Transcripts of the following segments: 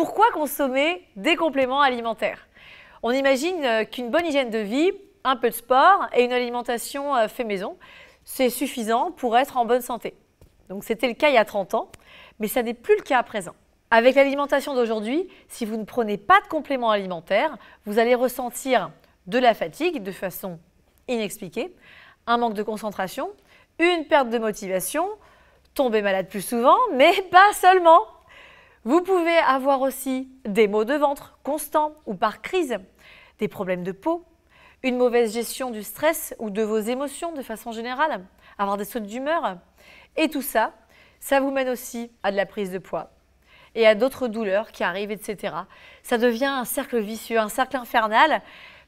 Pourquoi consommer des compléments alimentaires On imagine euh, qu'une bonne hygiène de vie, un peu de sport et une alimentation euh, fait maison, c'est suffisant pour être en bonne santé. Donc c'était le cas il y a 30 ans, mais ça n'est plus le cas à présent. Avec l'alimentation d'aujourd'hui, si vous ne prenez pas de compléments alimentaires, vous allez ressentir de la fatigue de façon inexpliquée, un manque de concentration, une perte de motivation, tomber malade plus souvent, mais pas seulement. Vous pouvez avoir aussi des maux de ventre constants ou par crise, des problèmes de peau, une mauvaise gestion du stress ou de vos émotions de façon générale, avoir des sautes d'humeur. Et tout ça, ça vous mène aussi à de la prise de poids et à d'autres douleurs qui arrivent, etc. Ça devient un cercle vicieux, un cercle infernal,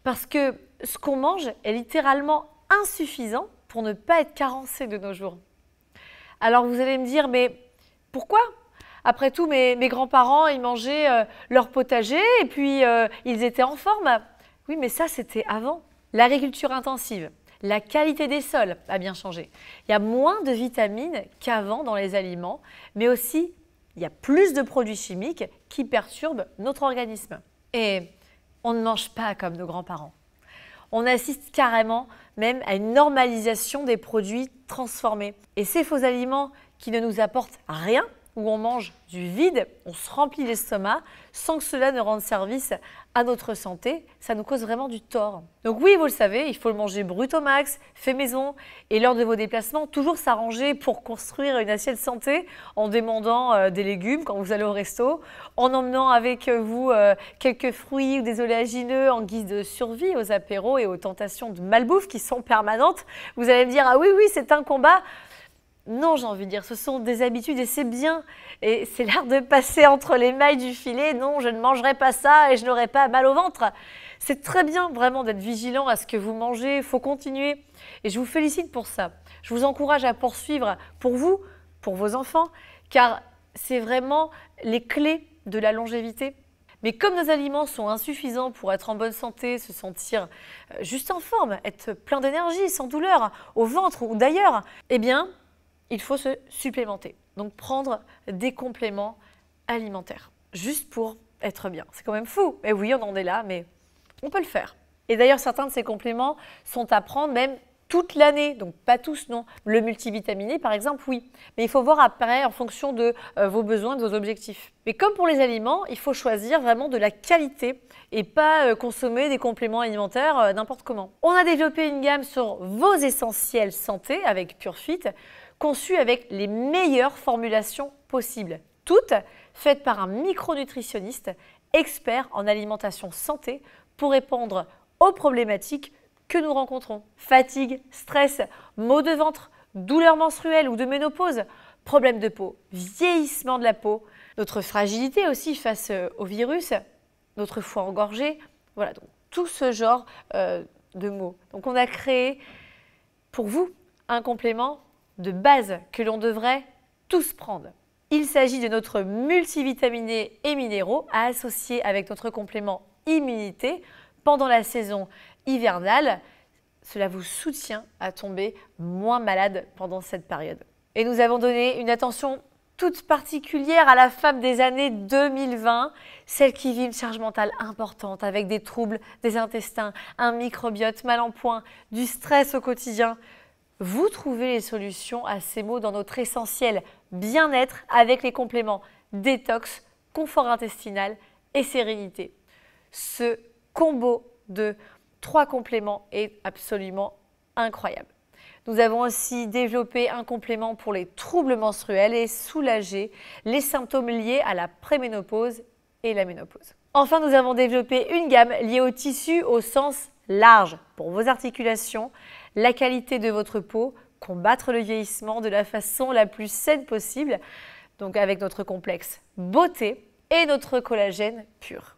parce que ce qu'on mange est littéralement insuffisant pour ne pas être carencé de nos jours. Alors vous allez me dire, mais pourquoi après tout, mes, grands-parents, ils mangeaient euh, leur potager et puis euh, ils étaient en forme. Oui, mais ça, c'était avant. L'agriculture intensive, la qualité des sols a bien changé. Il y a moins de vitamines qu'avant dans les aliments, mais aussi il y a plus de produits chimiques qui perturbent notre organisme. Et on ne mange pas comme nos grands-parents. On assiste carrément même à une normalisation des produits transformés. Et ces faux aliments qui ne nous apportent rien où on mange du vide, on se remplit l'estomac sans que cela ne rende service à notre santé, ça nous cause vraiment du tort. Donc oui, vous le savez, il faut le manger brut au max, fait maison, et lors de vos déplacements, toujours s'arranger pour construire une assiette santé en demandant euh, des légumes quand vous allez au resto, en emmenant avec vous euh, quelques fruits ou des oléagineux en guise de survie aux apéros et aux tentations de malbouffe qui sont permanentes. Vous allez me dire, ah oui, oui, c'est un combat. Non, j'ai envie de dire, ce sont des habitudes et c'est bien. Et c'est l'art de passer entre les mailles du filet. Non, je ne mangerai pas ça et je n'aurai pas mal au ventre. C'est très bien vraiment d'être vigilant à ce que vous mangez. Il faut continuer. Et je vous félicite pour ça. Je vous encourage à poursuivre pour vous, pour vos enfants, car c'est vraiment les clés de la longévité. Mais comme nos aliments sont insuffisants pour être en bonne santé, se sentir euh, juste en forme, être plein d'énergie, sans douleur, au ventre ou d'ailleurs, eh bien, il faut se supplémenter. Donc prendre des compléments alimentaires, juste pour être bien. C'est quand même fou. Et eh oui, on en est là, mais on peut le faire. Et d'ailleurs, certains de ces compléments sont à prendre même toute l'année, donc pas tous non. Le multivitaminé, par exemple, oui. Mais il faut voir après en fonction de euh, vos besoins, de vos objectifs. Mais comme pour les aliments, il faut choisir vraiment de la qualité et pas euh, consommer des compléments alimentaires euh, n'importe comment. On a développé une gamme sur vos essentiels santé avec PureFit conçues avec les meilleures formulations possibles. Toutes faites par un micronutritionniste expert en alimentation santé pour répondre aux problématiques que nous rencontrons. Fatigue, stress, maux de ventre, douleurs menstruelles ou de ménopause, problèmes de peau, vieillissement de la peau, notre fragilité aussi face euh, au virus, notre foie engorgé, voilà, donc tout ce genre euh, de mots. Donc on a créé pour vous un complément de base que l'on devrait tous prendre. Il s'agit de notre multivitaminé et minéraux à associer avec notre complément immunité pendant la saison hivernale. Cela vous soutient à tomber moins malade pendant cette période. Et nous avons donné une attention toute particulière à la femme des années 2020, celle qui vit une charge mentale importante avec des troubles des intestins, un microbiote mal en point, du stress au quotidien. Vous trouvez les solutions à ces mots dans notre essentiel bien-être avec les compléments détox, confort intestinal et sérénité. Ce combo de trois compléments est absolument incroyable. Nous avons aussi développé un complément pour les troubles menstruels et soulager les symptômes liés à la préménopause et la ménopause. Enfin, nous avons développé une gamme liée au tissu au sens large pour vos articulations, la qualité de votre peau, combattre le vieillissement de la façon la plus saine possible, donc avec notre complexe beauté et notre collagène pur.